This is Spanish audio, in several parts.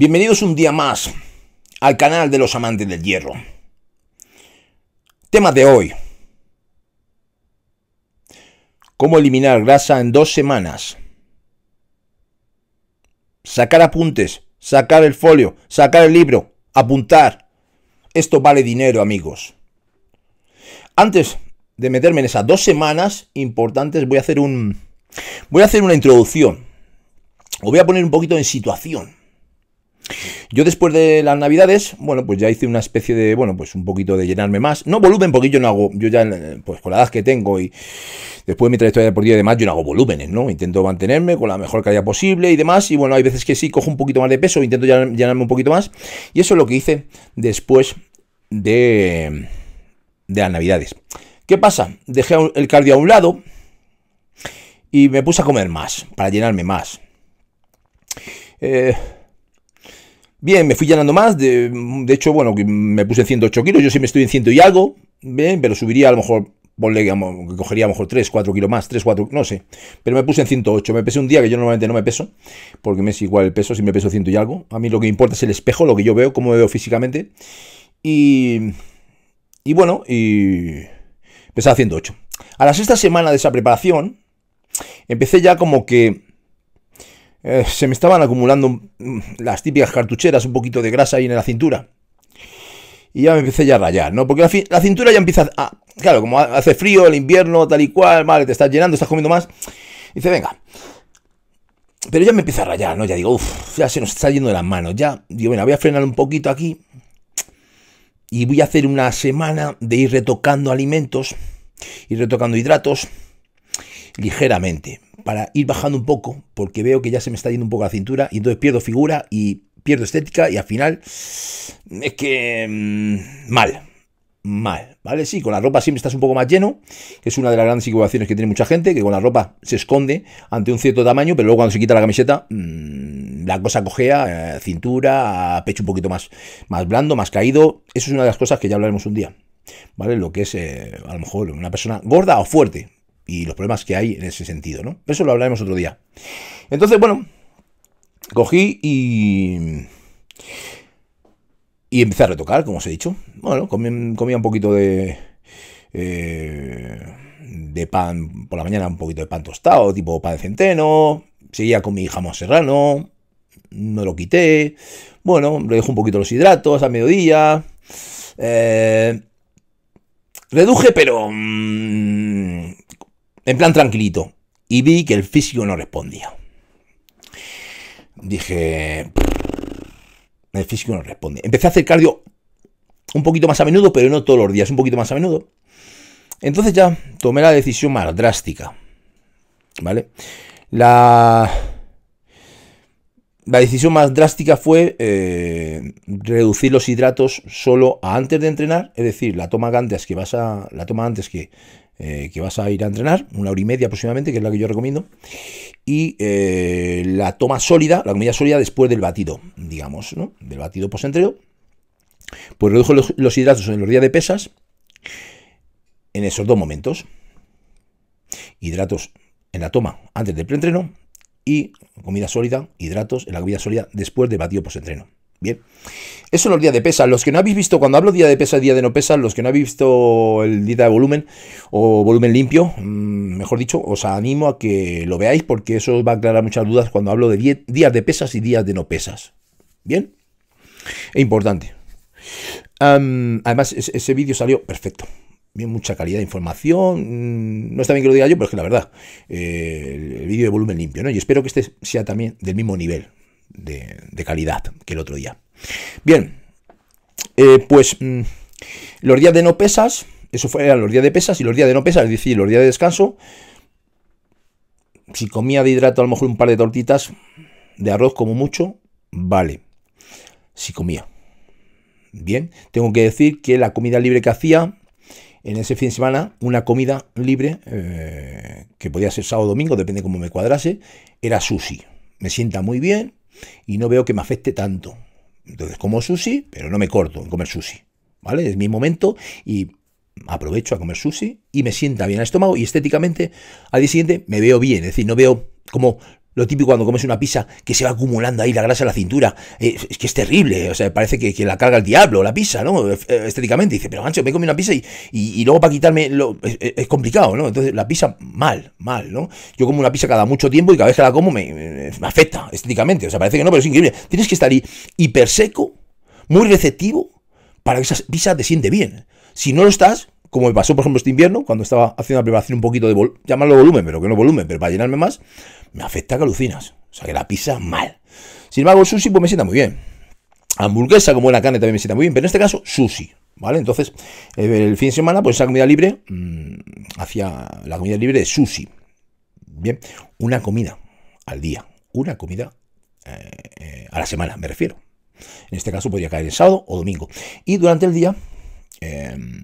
Bienvenidos un día más al canal de los amantes del hierro. Tema de hoy. ¿Cómo eliminar grasa en dos semanas? Sacar apuntes, sacar el folio, sacar el libro, apuntar. Esto vale dinero, amigos. Antes de meterme en esas dos semanas importantes, voy a hacer un. Voy a hacer una introducción. Os voy a poner un poquito en situación yo después de las navidades, bueno, pues ya hice una especie de, bueno, pues un poquito de llenarme más. No, volumen, porque yo no hago, yo ya, pues con la edad que tengo y después de mi trayectoria día y demás, yo no hago volúmenes, ¿no? Intento mantenerme con la mejor calidad posible y demás. Y bueno, hay veces que sí, cojo un poquito más de peso, intento llenarme un poquito más. Y eso es lo que hice después de, de las navidades. ¿Qué pasa? Dejé el cardio a un lado y me puse a comer más, para llenarme más. Eh, Bien, me fui llenando más, de, hecho, bueno, me puse en 108 kilos, yo siempre estoy en 100 y algo, bien, pero subiría a lo mejor cogería a lo mejor 3, 4 kilos más, 3, 4, no sé. Pero me puse en 108. Me pesé un día que yo normalmente no me peso, porque me es igual el peso, si me peso 100 y algo. A mí lo que importa es el espejo, lo que yo veo, cómo me veo físicamente. Y, y bueno, y pesaba 108. A la sexta semana de esa preparación, empecé ya como que eh, se me estaban acumulando mm, las típicas cartucheras, un poquito de grasa ahí en la cintura. Y ya me empecé a rayar, ¿no? Porque la, cintura ya empieza a... Claro, como hace frío, el invierno, tal y cual, vale, te estás llenando, estás comiendo más. Dice, venga. Pero ya me empieza a rayar, ¿no? Ya digo, uff, ya se nos está yendo de las manos. Ya, digo, bueno, voy a frenar un poquito aquí. Y voy a hacer una semana de ir retocando alimentos, ir retocando hidratos ligeramente para ir bajando un poco, porque veo que ya se me está yendo un poco la cintura y entonces pierdo figura y pierdo estética y al final mm, es que mm, mal, mal, ¿vale? Sí, con la ropa siempre estás un poco más lleno, que es una de las grandes equivocaciones que tiene mucha gente, que con la ropa se esconde ante un cierto tamaño, pero luego cuando se quita la camiseta, mm, la cosa cojea, eh, cintura, pecho un poquito más, más blando, más caído. Eso es una de las cosas que ya hablaremos un día, ¿vale? Lo que es, eh, a lo mejor, una persona gorda o fuerte, y los problemas que hay en ese sentido, ¿no? Eso lo hablaremos otro día. Entonces, bueno, cogí y... Y empecé a retocar, como os he dicho. Bueno, comía, un poquito de... Eh, de pan por la mañana, un poquito de pan tostado, tipo pan de centeno. Seguía con mi jamón serrano. No lo quité. Bueno, le dejo un poquito los hidratos a mediodía. Eh, reduje, pero... Mm, en plan tranquilito, y vi que el físico no respondía. Dije, el físico no responde. Empecé a hacer cardio un poquito más a menudo, pero no todos los días, un poquito más a menudo. Entonces ya tomé la decisión más drástica. ¿Vale? La, la decisión más drástica fue eh, reducir los hidratos solo antes de entrenar, es decir, la toma antes que vas a. La toma antes que eh, que vas a ir a entrenar, una hora y media aproximadamente, que es la que yo recomiendo, y eh, la toma sólida, la comida sólida después del batido, digamos, ¿no? del batido post-entreno, pues redujo los, hidratos en los días de pesas en esos dos momentos. Hidratos en la toma antes del pre-entreno y comida sólida, hidratos en la comida sólida después del batido post-entreno. Bien. Eso son los días de pesas, Los que no habéis visto, cuando hablo día de y día de no pesas, los que no habéis visto el día de volumen o volumen limpio, mm, mejor dicho, os animo a que lo veáis porque eso os va a aclarar muchas dudas cuando hablo de días de pesas y días de no pesas. Bien. E importante. además, ese, vídeo salió perfecto. Bien, mucha calidad de información. Mm, no está bien que lo diga yo, pero es que la verdad, eh, el, el vídeo de volumen limpio, ¿no? Y espero que este sea también del mismo nivel de, calidad que el otro día. Bien, eh, pues mm, los días de no pesas, eso fueron los días de pesas y los días de no pesas, es decir, los días de descanso. Si comía de hidrato a lo mejor un par de tortitas de arroz como mucho, vale. Si comía. Bien, tengo que decir que la comida libre que hacía en ese fin de semana, una comida libre, eh, que podía ser sábado o domingo, depende cómo me cuadrase, era sushi. Me sienta muy bien, y no veo que me afecte tanto. Entonces como sushi, pero no me corto en comer sushi. ¿Vale? Es mi momento y aprovecho a comer sushi y me sienta bien al estómago y estéticamente al día siguiente me veo bien. Es decir, no veo como lo típico cuando comes una pizza que se va acumulando ahí la grasa en la cintura. Eh, es que es terrible. O sea, parece que, la carga el diablo, la pizza, ¿no? Eh, estéticamente. Dice, pero ancho me comido una pizza y, luego para quitarme. Lo, es, complicado, ¿no? Entonces, la pizza, mal, mal, ¿no? Yo como una pizza cada mucho tiempo y cada vez que la como me, afecta estéticamente. O sea, parece que no, pero es increíble. Tienes que estar ahí hiper seco, muy receptivo, para que esa pizza te siente bien. Si no lo estás, como me pasó, por ejemplo, este invierno, cuando estaba haciendo la preparación un poquito de llamarlo volumen, pero que no volumen, pero para llenarme más, me afecta a alucinas. O sea, que la pisa mal. Sin embargo, el sushi pues me sienta muy bien. Hamburguesa como la carne también me sienta muy bien, pero en este caso, sushi. ¿Vale? Entonces, eh, el fin de semana, pues esa comida libre, mm, hacia la comida libre de sushi. Bien, una comida al día, una comida eh, eh, a la semana, me refiero. En este caso podría caer el sábado o domingo. Y durante el día, em,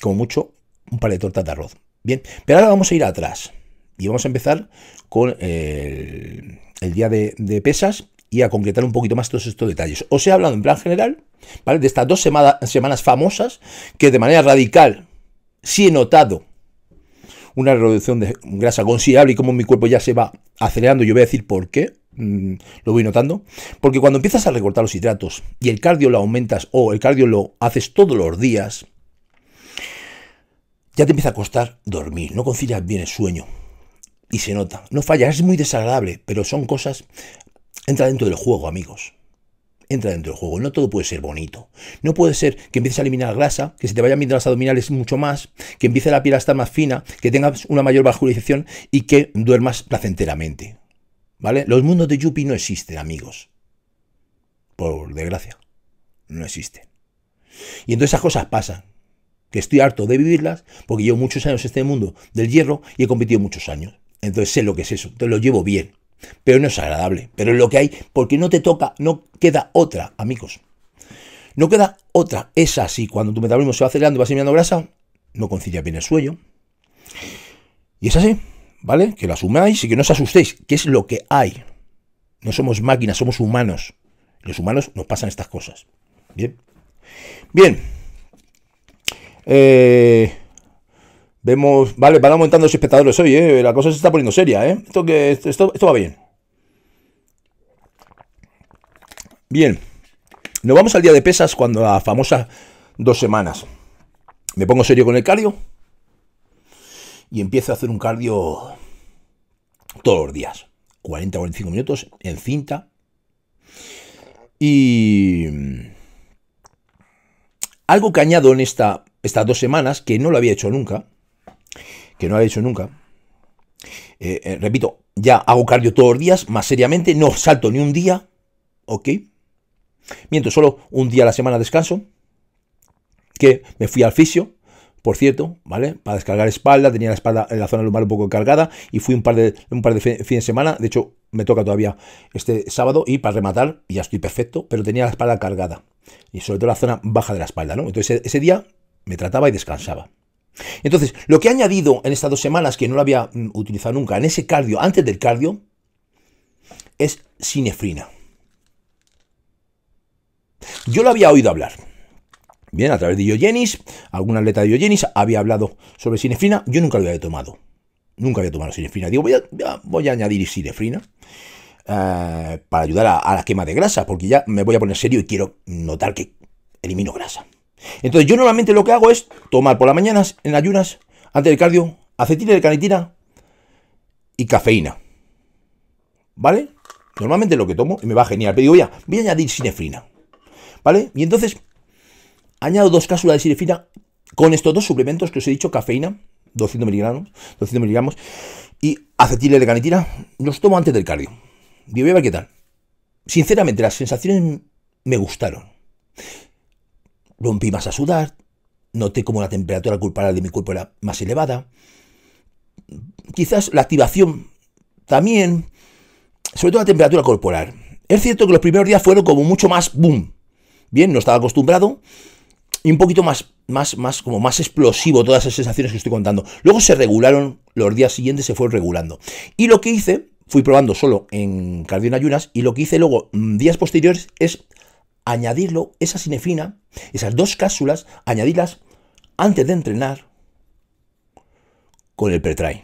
como mucho, un par de tortas de arroz. Bien, pero ahora vamos a ir atrás y vamos a empezar con el, día de, pesas y a concretar un poquito más todos estos detalles. Os he hablado en plan general, ¿vale? De estas dos semanas famosas que de manera radical sí he notado una reducción de grasa considerable y como mi cuerpo ya se va acelerando, yo voy a decir por qué, mm, lo voy notando, porque cuando empiezas a recortar los hidratos y el cardio lo aumentas o el cardio lo haces todos los días, ya te empieza a costar dormir, no concilias bien el sueño. Y se nota. No fallas, es muy desagradable, pero son cosas... Entra dentro del juego, amigos. Entra dentro del juego. No todo puede ser bonito. No puede ser que empieces a eliminar grasa, que se te vayan viendo las abdominales mucho más, que empiece la piel a estar más fina, que tengas una mayor vascularización y que duermas placenteramente. ¿Vale? Los mundos de Yuppie no existen, amigos. Por desgracia. No existen. Y entonces esas cosas pasan que estoy harto de vivirlas, porque llevo muchos años en este mundo del hierro y he competido muchos años. Entonces sé lo que es eso, entonces lo llevo bien, pero no es agradable, pero es lo que hay, porque no te toca, no queda otra, amigos. No queda otra, es así, cuando tu metabolismo se va acelerando y vas enviando grasa, no concilia bien el sueño. Y es así, ¿vale? Que lo asumáis y que no os asustéis, qué es lo que hay. No somos máquinas, somos humanos. Los humanos nos pasan estas cosas. Bien. Bien. Eh, vemos, vale, van aumentando los espectadores hoy, eh. La cosa se está poniendo seria, ¿eh? Esto, que, esto, esto va bien. Bien, nos vamos al día de pesas cuando la famosa dos semanas. Me pongo serio con el cardio y empiezo a hacer un cardio todos los días. 40-45 o minutos en cinta. Y mm, algo que añado en esta estas dos semanas, que no lo había hecho nunca, que no lo había hecho nunca, eh, eh, repito, ya hago cardio todos los días, más seriamente, no salto ni un día, ¿ok? Miento, solo un día a la semana descanso, que me fui al fisio, por cierto, ¿vale? Para descargar espalda, tenía la espalda en la zona lumbar un poco cargada y fui un par de, un par de fines de semana, de hecho me toca todavía este sábado y para rematar, ya estoy perfecto, pero tenía la espalda cargada y sobre todo la zona baja de la espalda, ¿no? Entonces ese día me trataba y descansaba. Entonces, lo que he añadido en estas dos semanas, que no lo había mm, utilizado nunca, en ese cardio, antes del cardio, es sinefrina. Yo lo había oído hablar. Bien, a través de Iogenis, algún atleta de Iogenis había hablado sobre sinefrina, yo nunca lo había tomado. Nunca había tomado sinefrina. Digo, voy a, añadir sinefrina eh, para ayudar a la quema de grasa, porque ya me voy a poner serio y quiero notar que elimino grasa. Entonces yo normalmente lo que hago es tomar por las mañanas en ayunas, antes del cardio, acetil de canitina y cafeína. ¿Vale? Normalmente lo que tomo y me va genial. Pero digo, ya, voy a añadir sinefrina. ¿Vale? Y entonces añado dos cápsulas de sinefrina con estos dos suplementos que os he dicho, cafeína, 200 miligramos, 200 miligramos y acetil de canitina. Los tomo antes del cardio. Digo, voy a ver qué tal. Sinceramente, las sensaciones me gustaron rompí más a sudar, noté como la temperatura corporal de mi cuerpo era más elevada. Quizás la activación también, sobre todo la temperatura corporal. Es cierto que los primeros días fueron como mucho más boom. Bien, no estaba acostumbrado y un poquito más, más, más, como más explosivo todas esas sensaciones que estoy contando. Luego se regularon, los días siguientes se fueron regulando. Y lo que hice, fui probando solo en cardio en ayunas y lo que hice luego mm, días posteriores es añadirlo, esa sinefina, esas dos cápsulas, añadirlas antes de entrenar con el pretrain.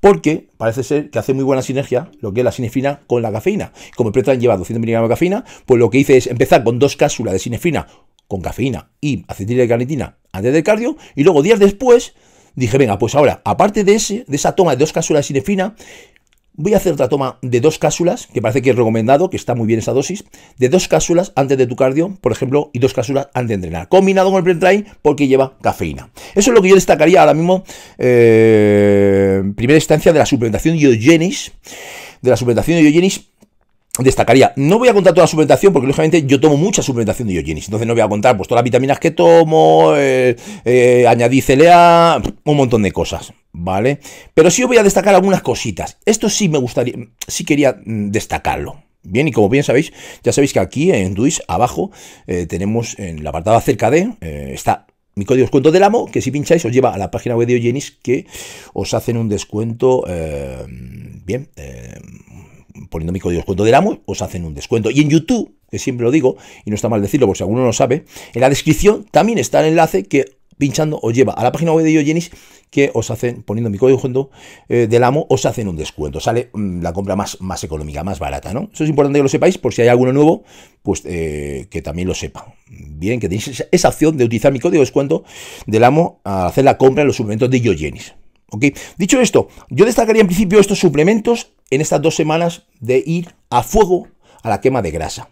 Porque parece ser que hace muy buena sinergia lo que es la sinefina con la cafeína. Como el pretrain lleva 200 miligramos de cafeína, pues lo que hice es empezar con dos cápsulas de sinefina con cafeína y acetil granitina antes del cardio y luego días después dije, venga, pues ahora, aparte de, ese, de esa toma de dos cápsulas de sinefina, Voy a hacer otra toma de dos cápsulas, que parece que es recomendado, que está muy bien esa dosis, de dos cápsulas antes de tu cardio, por ejemplo, y dos cápsulas antes de entrenar, combinado con el pre-train porque lleva cafeína. Eso es lo que yo destacaría ahora mismo, eh, primera instancia de la suplementación de Iogenis. de la suplementación de Iogenis, destacaría. No voy a contar toda la suplementación porque, lógicamente, yo tomo mucha suplementación de Iogenis, Entonces, no voy a contar pues, todas las vitaminas que tomo, eh, eh añadí CLA, un montón de cosas. ¿vale? Pero sí voy a destacar algunas cositas. Esto sí me gustaría, sí quería mm, destacarlo. Bien, y como bien sabéis, ya sabéis que aquí en Duis, abajo, eh, tenemos en la apartado acerca de, eh, está mi código descuento del amo, que si pincháis os lleva a la página web de Oyenis que os hacen un descuento, eh, bien, poniendo mi código descuento del amo, os hacen un descuento. Y en YouTube, que siempre lo digo, y no está mal decirlo por si alguno no sabe, en la descripción también está el enlace que pinchando os lleva a la página web de Yogenis que os hacen, poniendo mi código descuento eh, del amo, os hacen un descuento. Sale mm, la compra más, más económica, más barata, ¿no? Eso es importante que lo sepáis, por si hay alguno nuevo, pues eh, que también lo sepa. Bien, que tenéis esa, opción de utilizar mi código de descuento del amo a hacer la compra en los suplementos de Yogenis. ¿Ok? Dicho esto, yo destacaría en principio estos suplementos en estas dos semanas de ir a fuego a la quema de grasa.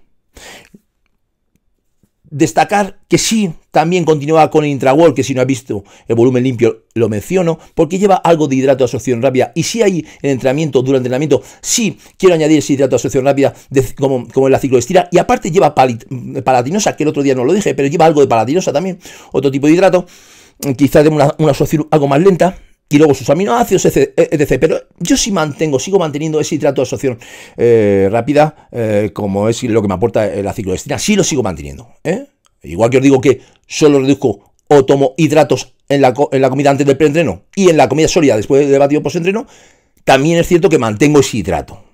Destacar que sí, también continúa con el que si no ha visto el volumen limpio lo menciono, porque lleva algo de hidrato de asociación rápida. Y si hay entrenamiento, durante el entrenamiento, sí quiero añadir ese hidrato de asociación rápida como, como, en la cicloestira. Y aparte lleva palatinosa, que el otro día no lo dije, pero lleva algo de palatinosa también, otro tipo de hidrato, quizás de una, una algo más lenta y luego sus aminoácidos, etc, e, Pero yo sí mantengo, sigo manteniendo ese hidrato de asociación eh, rápida, eh, como es lo que me aporta la cicloestina sí lo sigo manteniendo. ¿eh? Igual que os digo que solo reduzco o tomo hidratos en la, comida antes del preentreno y en la comida sólida después del batido postentreno, también es cierto que mantengo ese hidrato.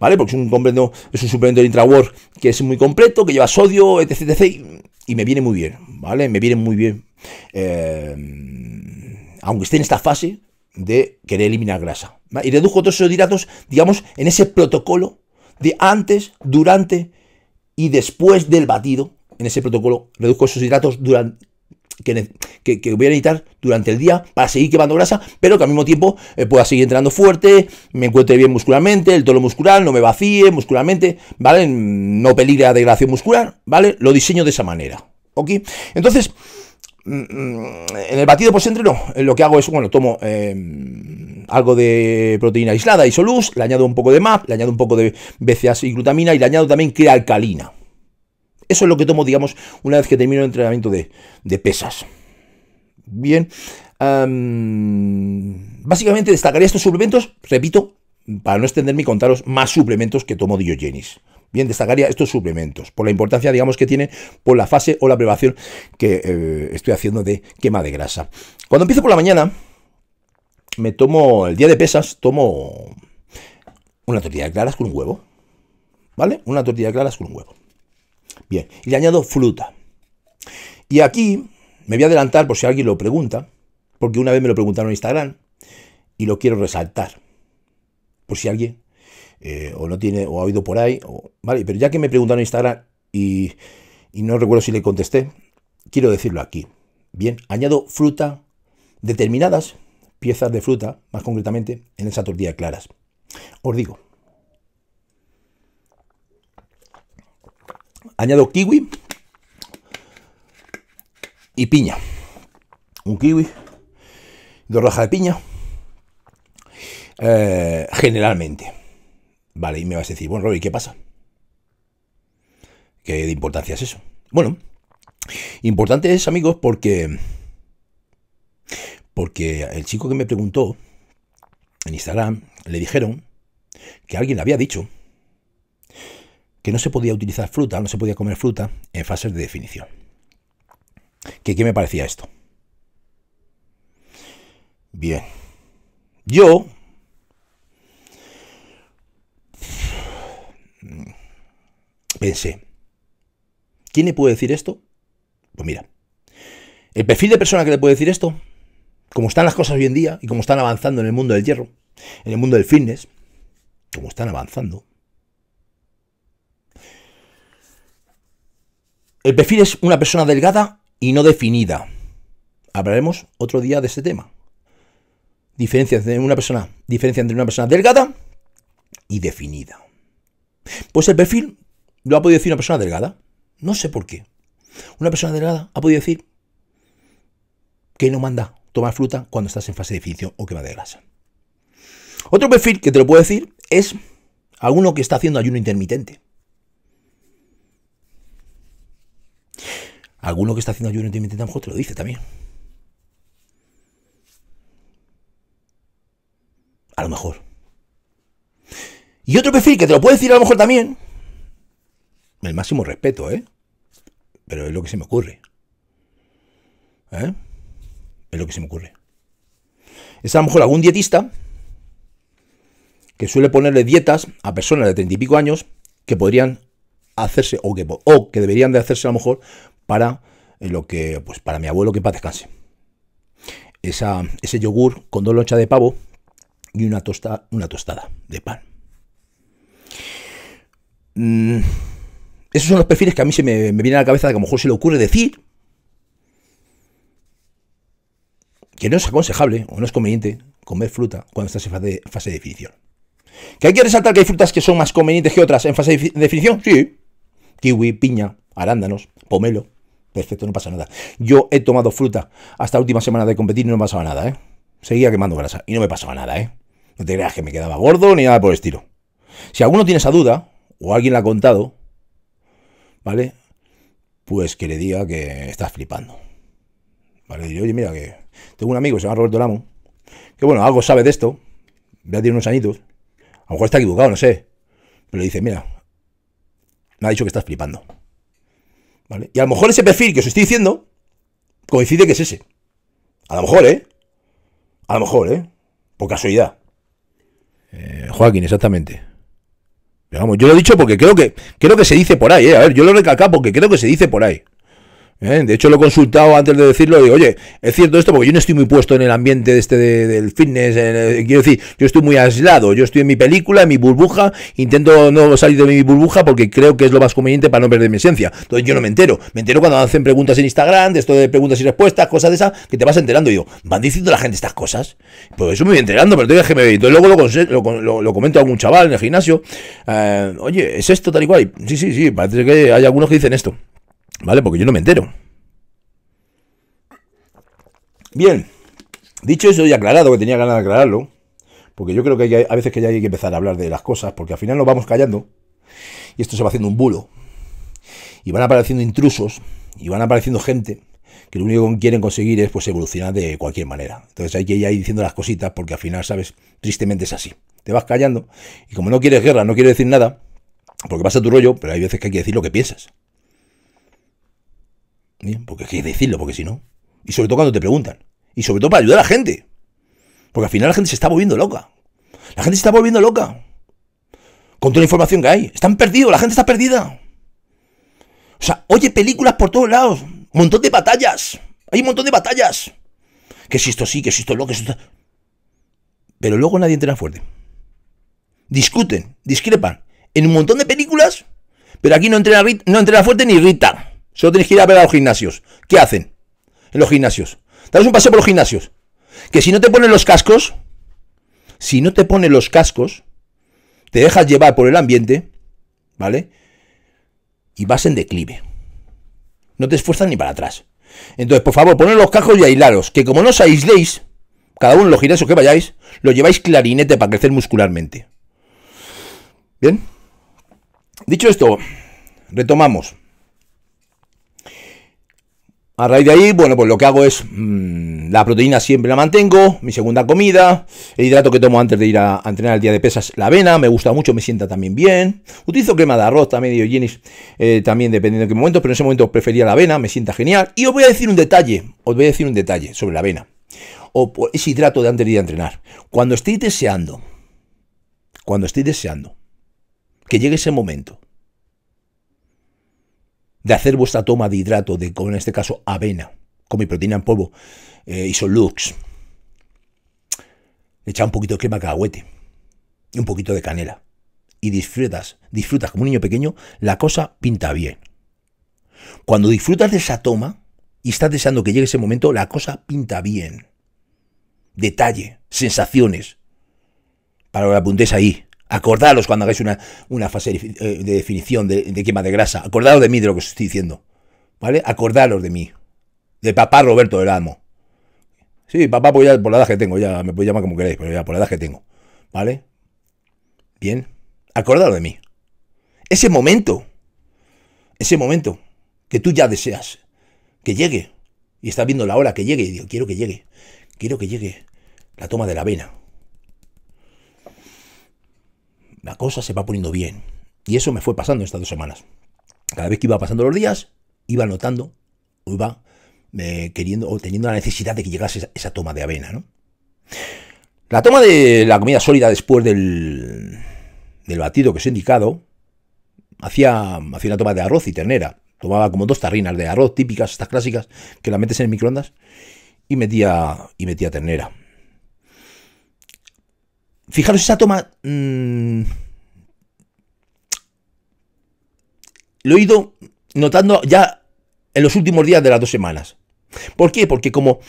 ¿Vale? Porque es un, complemento, es un suplemento de intrawork que es muy completo, que lleva sodio, etc, Y, me viene muy bien, ¿vale? Me viene muy bien. Eh, aunque esté en esta fase de querer eliminar grasa. Y redujo todos esos hidratos, digamos, en ese protocolo de antes, durante y después del batido. En ese protocolo redujo esos hidratos durante, que, voy a necesitar durante el día para seguir quemando grasa, pero que al mismo tiempo eh, pueda seguir entrenando fuerte, me encuentre bien muscularmente, el tono muscular, no me vacíe muscularmente, ¿vale? No peligre la degradación muscular, ¿vale? Lo diseño de esa manera, ¿ok? Entonces, Mm, mm, en el batido entreno. Eh, lo que hago es, bueno, tomo em, algo de proteína aislada, isolus, le añado un poco de MAP, le añado un poco de BCA y glutamina y le añado también alcalina. Eso es lo que tomo, digamos, una vez que termino el entrenamiento de, pesas. Bien. básicamente destacaría estos suplementos, repito, para no extenderme y contaros más suplementos que tomo Diogenis. Bien, destacaría estos suplementos, por la importancia, digamos, que tiene por la fase o la privación que eh, estoy haciendo de quema de grasa. Cuando empiezo por la mañana, me tomo, el día de pesas, tomo una tortilla de claras con un huevo. ¿Vale? Una tortilla de claras con un huevo. Bien, y le añado fruta. Y aquí me voy a adelantar por si alguien lo pregunta, porque una vez me lo preguntaron en Instagram y lo quiero resaltar, por si alguien eh, o no tiene, o ha oído por ahí, ¿vale? Pero ya que me preguntaron en Instagram y, no recuerdo si le contesté, quiero decirlo aquí. Bien, añado fruta, determinadas piezas de fruta, más concretamente, en esa tortilla de claras. Os digo, añado kiwi y piña. Un kiwi, dos rajas de piña, eh, generalmente. Vale, y me vas a decir, bueno, ¿y ¿qué pasa? ¿Qué de importancia es eso? Bueno, importante es, amigos, porque. Porque el chico que me preguntó en Instagram le dijeron que alguien le había dicho que no se podía utilizar fruta, no se podía comer fruta en fases de definición. ¿Qué, qué me parecía esto? Bien. Yo pensé, ¿quién le puede decir esto? Pues mira, el perfil de persona que le puede decir esto, como están las cosas hoy en día y como están avanzando en el mundo del hierro, en el mundo del fitness, como están avanzando, el perfil es una persona delgada y no definida. Hablaremos otro día de este tema. Diferencia entre una persona, diferencia entre una persona delgada y definida. Pues el perfil lo ha podido decir una persona delgada. No sé por qué. Una persona delgada ha podido decir que no manda tomar fruta cuando estás en fase de definición o que va de grasa. Otro perfil que te lo puedo decir es alguno que está haciendo ayuno intermitente. Alguno que está haciendo ayuno intermitente a lo mejor te lo dice también. A lo mejor. Y otro perfil que te lo puede decir a lo mejor también el máximo respeto, ¿eh? Pero es lo que se me ocurre. ¿Eh? Es lo que se me ocurre. Es a lo mejor algún dietista que suele ponerle dietas a personas de treinta y pico años que podrían hacerse o que, o que deberían de hacerse a lo mejor para eh, lo que pues para mi abuelo que para descanse Esa, ese yogur con dos lonchas de pavo y una, tosta, una tostada de pan mm, esos son los perfiles que a mí se me, viene a la cabeza de que a lo mejor se le ocurre decir que no es aconsejable o no es conveniente comer fruta cuando estás en fase de, definición. ¿Que hay que resaltar que hay frutas que son más convenientes que otras en fase de definición? Sí. Kiwi, piña, arándanos, pomelo. Perfecto, no pasa nada. Yo he tomado fruta hasta la última semana de competir y no me pasaba nada, ¿eh? Seguía quemando grasa y no me pasaba nada, ¿eh? No te creas que me quedaba gordo ni nada por el estilo. Si alguno tiene esa duda, o alguien la ha contado, ¿vale? Pues que le diga que estás flipando. ¿Vale? oye, mira, que tengo un amigo que se llama Roberto Lamo, que bueno, algo sabe de esto, ya tiene unos añitos, a lo mejor está equivocado, no sé, pero le dice, mira, me ha dicho que estás flipando. ¿Vale? Y a lo mejor ese perfil que os estoy diciendo coincide que es ese. A lo mejor, ¿eh? A lo mejor, ¿eh? Por casualidad. Eh, Joaquín, exactamente yo lo he dicho porque creo que, creo que se dice por ahí, ¿eh? A ver, yo lo recalcado porque creo que se dice por ahí. ¿Eh? De hecho, lo he consultado antes de decirlo. Digo, oye, es cierto esto porque yo no estoy muy puesto en el ambiente este del fitness. Eh, quiero decir, yo estoy muy aislado. Yo estoy en mi película, en mi burbuja. Intento no salir de mi burbuja porque creo que es lo más conveniente para no perder mi esencia. Entonces, yo no me entero. Me entero cuando hacen preguntas en Instagram, de esto de preguntas y respuestas, cosas de esas, que te vas enterando. Y digo, ¿van diciendo la gente estas cosas? Pues eso me voy enterando, pero tengo que me Entonces, luego lo, comento a algún chaval en el gimnasio. Eh, oye, ¿es esto tal y cual? sí, sí, sí. Parece que hay algunos que dicen esto. ¿Vale? Porque yo no me entero. Bien, dicho eso y aclarado, que tenía ganas de aclararlo, porque yo creo que, hay a veces que ya hay que empezar a hablar de las cosas, porque al final nos vamos callando y esto se va haciendo un bulo. Y van apareciendo intrusos y van apareciendo gente que lo único que quieren conseguir es pues evolucionar de cualquier manera. Entonces hay que ir diciendo las cositas porque al final, sabes, tristemente es así. Te vas callando y como no quieres guerra, no quieres decir nada, porque pasa tu rollo, pero hay veces que hay que decir lo que piensas porque hay que decirlo, porque si no. Y sobre todo cuando te preguntan. Y sobre todo para ayudar a la gente. Porque al final la gente se está volviendo loca. La gente se está volviendo loca. Con toda la información que hay. Están perdidos, la gente está perdida. O sea, oye películas por todos lados. Un montón de batallas. Hay un montón de batallas. Que si esto sí, que si esto lo que esto... Pero luego nadie entra fuerte. Discuten, discrepan. En un montón de películas, pero aquí no entrena, no fuerte ni Rita. Solo tenéis que ir a ver a los gimnasios. ¿Qué hacen en los gimnasios? Daros un paseo por los gimnasios. Que si no te ponen los cascos, si no te ponen los cascos, te dejas llevar por el ambiente, ¿vale? Y vas en declive. No te esfuerzas ni para atrás. Entonces, por favor, poned los cascos y aislaros. Que como no os aisléis, cada uno en los gimnasios que vayáis, lo lleváis clarinete para crecer muscularmente. ¿Bien? Dicho esto, retomamos. A raíz de ahí, bueno, pues lo que hago es mm, la proteína siempre la mantengo, mi segunda comida, el hidrato que tomo antes de ir a, entrenar el día de pesas, la avena, me gusta mucho, me sienta también bien. Utilizo crema de arroz también, de eh, también dependiendo de qué momento, pero en ese momento prefería la avena, me sienta genial. Y os voy a decir un detalle, os voy a decir un detalle sobre la avena, o ese hidrato de antes de ir a entrenar. Cuando estoy deseando, cuando estoy deseando que llegue ese momento, de hacer vuestra toma de hidrato de, como en este caso, avena, con mi proteína en polvo, y eh, Isolux. Le echa un poquito de crema cagüete y un poquito de canela. Y disfrutas, disfrutas como un niño pequeño, la cosa pinta bien. Cuando disfrutas de esa toma y estás deseando que llegue ese momento, la cosa pinta bien. Detalle, sensaciones. Para lo que ahí, Acordaros cuando hagáis una, una fase de eh, definición de, quema de grasa. Acordaros de mí de lo que os estoy diciendo. ¿Vale? Acordaros de mí. De papá Roberto del amo. Sí, papá, pues ya por la edad que tengo, ya me podéis llamar como queréis, pero ya por la edad que tengo. ¿Vale? Bien. Acordaros de mí. Ese momento. Ese momento que tú ya deseas. Que llegue. Y estás viendo la hora que llegue. Y digo, quiero que llegue. Quiero que llegue la toma de la vena la cosa se va poniendo bien. Y eso me fue pasando estas dos semanas. Cada vez que iba pasando los días, iba notando, iba eh, queriendo, o teniendo la necesidad de que llegase esa, toma de avena, ¿no? La toma de la comida sólida después del, batido que os he indicado, hacía, hacía una toma de arroz y ternera. Tomaba como dos tarrinas de arroz típicas, estas clásicas, que las metes en el microondas, y metía, y metía ternera. Fijaros esa toma... Mm, lo he ido notando ya en los últimos días de las dos semanas. ¿Por qué? Porque como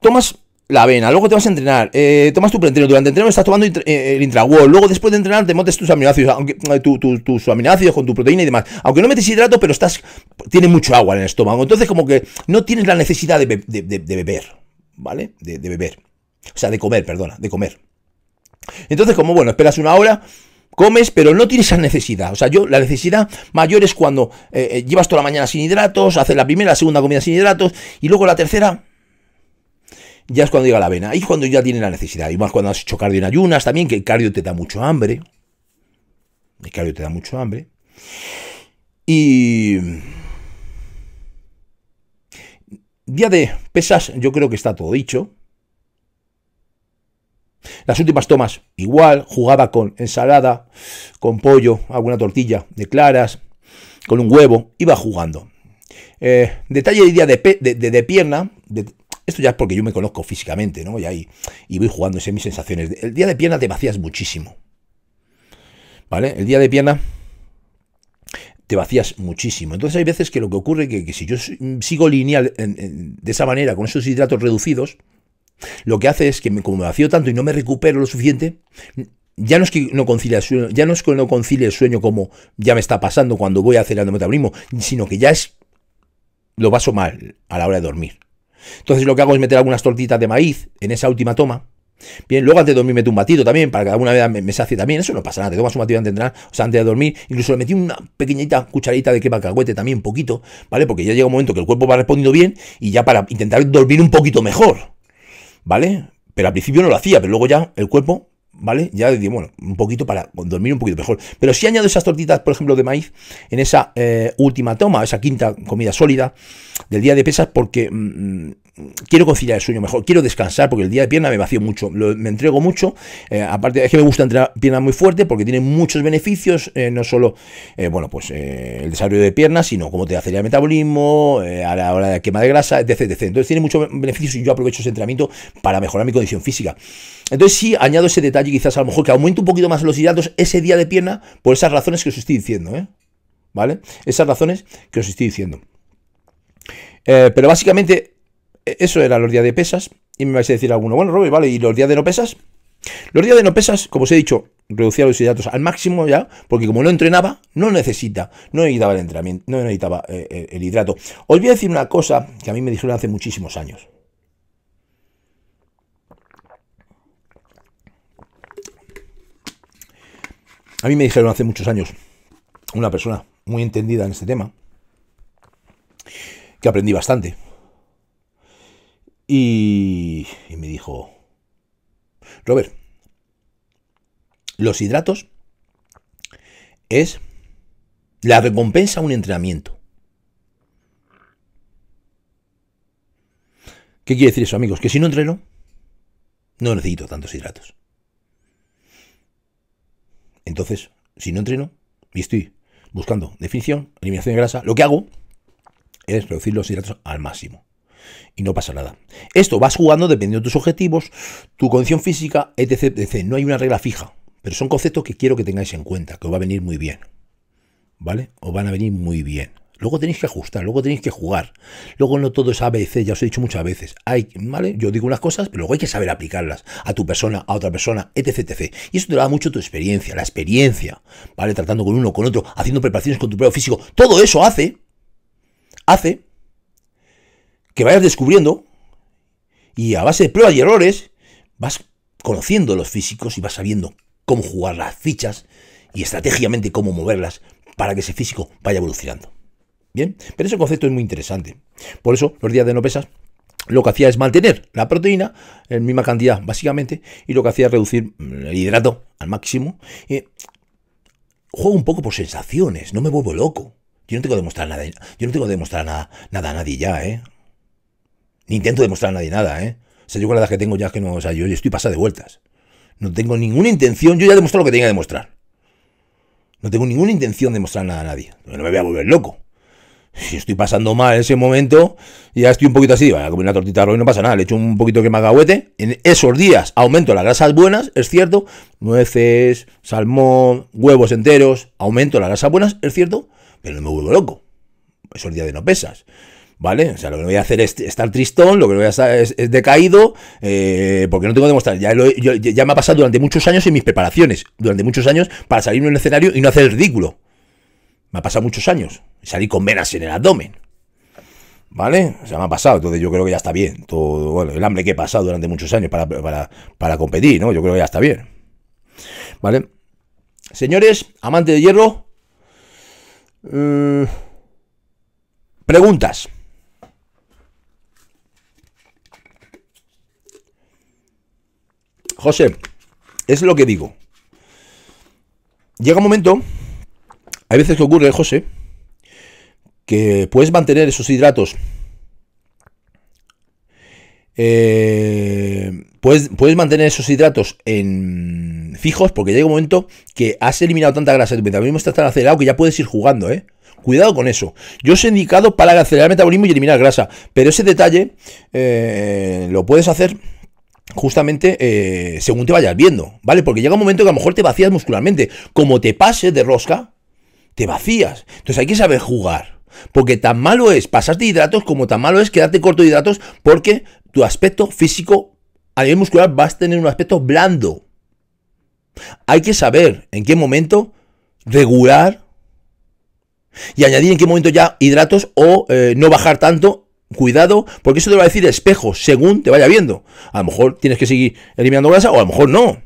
tomas la avena, luego te vas a entrenar, eh, tomas tu preentreno, durante el entrenamiento estás tomando eh, el intrawall, luego después de entrenar te metes tus aminoácidos, aunque, eh, tus aminoácidos con tu proteína y demás. Aunque no metes hidrato, pero estás tiene mucho agua en el estómago. Entonces como que no tienes la necesidad de beber, ¿vale? de beber. O sea, de comer, perdona, de comer. Entonces, como bueno, esperas una hora, comes, pero no tienes esa necesidad. O sea, yo la necesidad mayor es cuando eh, eh, llevas toda la mañana sin hidratos, haces la primera, la segunda comida sin hidratos, y luego la tercera ya es cuando llega la avena. Ahí cuando ya tienes la necesidad. Y más cuando has hecho cardio en ayunas también, que el cardio te da mucho hambre. El cardio te da mucho hambre. Y... Día de pesas, yo creo que está todo dicho. Las últimas tomas, igual, jugaba con ensalada, con pollo, alguna tortilla de claras, con un huevo, iba jugando. Eh, detalle de, de, de, de pierna, esto ya es porque yo me conozco físicamente, ¿no? Y ahí y voy jugando, esas mis sensaciones. El día de pierna te vacías muchísimo. ¿Vale? El día de pierna te vacías muchísimo. Entonces hay veces que lo que ocurre es que, si yo sigo lineal de esa manera, con esos hidratos reducidos, lo que hace es que me, como me vacío tanto y no me recupero lo suficiente, ya no es que no concilie el sueño, ya no es que no concilie el sueño como ya me está pasando cuando voy acelerando metabolismo, sino que ya es lo paso mal a la hora de dormir. Entonces lo que hago es meter algunas tortitas de maíz en esa última toma. Bien, luego antes de dormir meto un batido también, para que alguna vez me, me sacie también, eso no pasa nada, te tomas un batido antes de entrar, o sea, antes de dormir, incluso le metí una pequeñita cucharita de crema cagüete también, un poquito, ¿vale? Porque ya llega un momento que el cuerpo va respondiendo bien y ya para intentar dormir un poquito mejor, ¿vale? Pero al principio no lo hacía, pero luego ya el cuerpo ¿vale? Ya digo, bueno, un poquito para dormir un poquito mejor. Pero si añado esas tortitas, por ejemplo, de maíz en esa eh, última toma, esa quinta comida sólida del día de pesas, porque mm, mm, quiero conciliar el sueño mejor, quiero descansar, porque el día de pierna me vacío mucho, me entrego mucho. Eh, aparte, es que me gusta entrenar piernas muy fuerte porque tiene muchos beneficios, eh, no solo, bueno, pues el desarrollo de piernas, sino cómo te acelera el metabolismo, a la hora de quema de grasa, etc. Entonces tiene muchos beneficios y yo aprovecho ese entrenamiento para mejorar mi condición física. Entonces sí añado ese detalle quizás a lo mejor que aumente un poquito más los hidratos ese día de pierna por esas razones que os estoy diciendo, ¿eh? ¿Vale? Esas razones que os estoy diciendo. Eh, pero básicamente, e-, eso era los días de pesas. Y me vais a decir alguno, bueno, Robert, vale, ¿y los días de no pesas? Los días de no pesas, como os he dicho, reducía los hidratos al máximo ya, porque como no entrenaba, no necesita, no necesitaba el entrenamiento, no necesitaba eh, eh, el hidrato. Os voy a decir una cosa que a mí me dijeron hace muchísimos años. A mí me dijeron hace muchos años, una persona muy entendida en este tema, que aprendí bastante, y, me dijo, Robert, los hidratos es la recompensa a un entrenamiento. ¿Qué quiere decir eso, amigos? Que si no entreno, no necesito tantos hidratos. Entonces, si no entreno y estoy buscando definición, eliminación de grasa, lo que hago es reducir los hidratos al máximo. Y no pasa nada. Esto vas jugando dependiendo de tus objetivos, tu condición física, etc, etc. No hay una regla fija, pero son conceptos que quiero que tengáis en cuenta, que os va a venir muy bien. ¿Vale? Os van a venir muy bien. Luego tenéis que ajustar, luego tenéis que jugar. Luego no todo es ABC, ya os he dicho muchas veces. Hay, ¿vale? Yo digo unas cosas, pero luego hay que saber aplicarlas a tu persona, a otra persona, etc, etc. Y eso te da mucho tu experiencia, la experiencia, ¿vale? Tratando con uno, con otro, haciendo preparaciones con tu propio físico. Todo eso hace, hace que vayas descubriendo y a base de pruebas y errores vas conociendo los físicos y vas sabiendo cómo jugar las fichas y estratégicamente cómo moverlas para que ese físico vaya evolucionando pero ese concepto es muy interesante. Por eso, los días de no pesas, lo que hacía es mantener la proteína en misma cantidad, básicamente, y lo que hacía es reducir mm, el hidrato al máximo. juego un poco por sensaciones, no me vuelvo loco. Yo no tengo que demostrar nada, yo no tengo que demostrar nada, nada a nadie ya, ¿eh? Ni intento demostrar a nadie nada, ¿eh? O sea, yo con la que tengo ya que no, o sea, yo, estoy pasada de vueltas. No tengo ninguna intención, yo ya he demostrado lo que tenía que demostrar. No tengo ninguna intención de demostrar nada a nadie. No me voy a volver loco si estoy pasando mal en ese momento, ya estoy un poquito así, voy a comer una tortita y no pasa nada, le echo un poquito de magagüete. En esos días aumento las grasas buenas, es cierto, nueces, salmón, huevos enteros, aumento las grasas buenas, es cierto, pero no me vuelvo loco. Esos días de no pesas. ¿Vale? O sea, lo que voy a hacer es estar tristón, lo que voy a hacer es, decaído, eh, porque no tengo que demostrar. Ya, ya me ha pasado durante muchos años en mis preparaciones, durante muchos años, para salirme en un escenario y no hacer el ridículo. Me ha pasado muchos años. Salí con venas en el abdomen. ¿Vale? O sea, me ha pasado. Entonces yo creo que ya está bien. Todo, bueno, el hambre que he pasado durante muchos años para, competir, ¿no? Yo creo que ya está bien. ¿Vale? Señores, amante de hierro. Eh, preguntas. José, es lo que digo. Llega un momento hay veces que ocurre, José, que puedes mantener esos hidratos. Eh, puedes, mantener esos hidratos en fijos porque llega un momento que has eliminado tanta grasa, tu metabolismo está tan acelerado que ya puedes ir jugando, ¿eh? Cuidado con eso. Yo os he indicado para acelerar el metabolismo y eliminar grasa, pero ese detalle eh, lo puedes hacer justamente eh, según te vayas viendo, ¿vale? Porque llega un momento que a lo mejor te vacías muscularmente. Como te pases de rosca, te vacías. Entonces hay que saber jugar. Porque tan malo es pasarte hidratos como tan malo es quedarte corto de hidratos porque tu aspecto físico a nivel muscular vas a tener un aspecto blando. Hay que saber en qué momento regular y añadir en qué momento ya hidratos o eh, no bajar tanto. Cuidado, porque eso te va a decir espejo, según te vaya viendo. A lo mejor tienes que seguir eliminando grasa o a lo mejor no.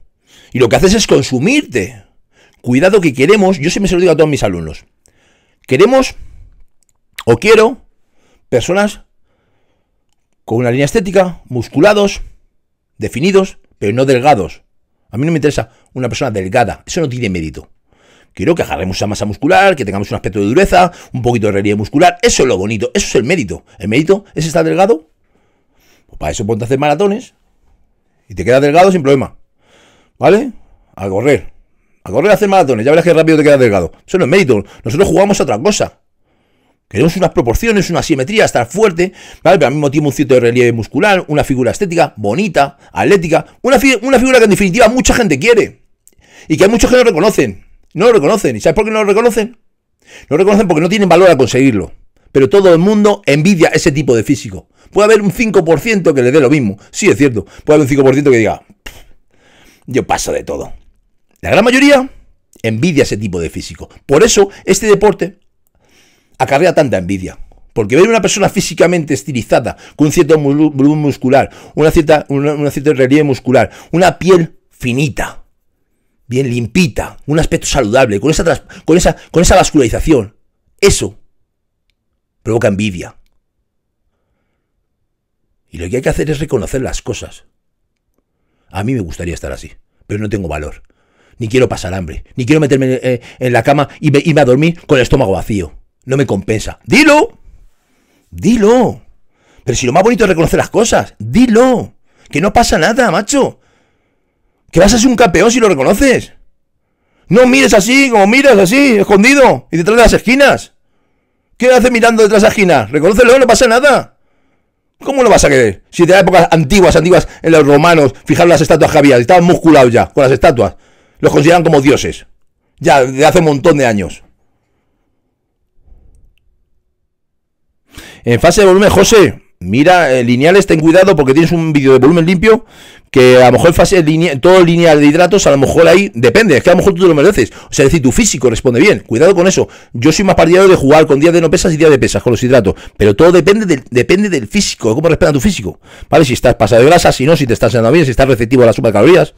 Y lo que haces es consumirte cuidado que queremos, yo siempre se lo digo a todos mis alumnos, queremos o quiero personas con una línea estética, musculados, definidos, pero no delgados. A mí no me interesa una persona delgada, eso no tiene mérito. Quiero que agarremos esa masa muscular, que tengamos un aspecto de dureza, un poquito de relieve muscular, eso es lo bonito, eso es el mérito. ¿El mérito es estar delgado? Pues para eso ponte a hacer maratones y te quedas delgado sin problema. ¿Vale? A correr. A correr a hacer maratones, ya verás que rápido te queda delgado. Eso no es mérito. Nosotros jugamos a otra cosa. Queremos unas proporciones, una simetría, estar fuerte, ¿vale? Pero al mismo tiempo un cierto relieve muscular, una figura estética, bonita, atlética, una, una figura que en definitiva mucha gente quiere. Y que hay muchos que no reconocen. No lo reconocen. ¿Y sabes por qué no lo reconocen? No lo reconocen porque no tienen valor a conseguirlo. Pero todo el mundo envidia ese tipo de físico. Puede haber un 5% que le dé lo mismo. Sí, es cierto. Puede haber un 5% que diga, yo paso de todo. La gran mayoría envidia ese tipo de físico. Por eso este deporte acarrea tanta envidia. Porque ver una persona físicamente estilizada, con un cierto volumen muscular, una cierta, una, cierta relieve muscular, una piel finita, bien limpita, un aspecto saludable, con esa, con esa, con esa vascularización, eso provoca envidia. Y lo que hay que hacer es reconocer las cosas. A mí me gustaría estar así, pero no tengo valor ni quiero pasar hambre, ni quiero meterme eh, en, la cama y me, irme a dormir con el estómago vacío. No me compensa. ¡Dilo! ¡Dilo! Pero si lo más bonito es reconocer las cosas, ¡dilo! Que no pasa nada, macho. Que vas a ser un campeón si lo reconoces. No mires así, como miras así, escondido, y detrás de las esquinas. ¿Qué haces mirando detrás de las esquinas? Reconócelo, no pasa nada. ¿Cómo lo vas a querer? Si de épocas antiguas, antiguas, en los romanos, fijaron las estatuas que había, estaban musculados ya, con las estatuas los consideran como dioses. Ya, de hace un montón de años. En fase de volumen, José, mira, eh, lineales, ten cuidado porque tienes un vídeo de volumen limpio que a lo mejor en fase lineal todo lineal de hidratos, a lo mejor ahí depende, es que a lo mejor tú te lo mereces. O sea, decir, tu físico responde bien, cuidado con eso. Yo soy más partidario de jugar con días de no pesas y días de pesas con los hidratos, pero todo depende del, depende del físico, de cómo respeta tu físico. ¿Vale? Si estás pasado de grasa, si no, si te estás andando bien, si estás receptivo a la suma calorías.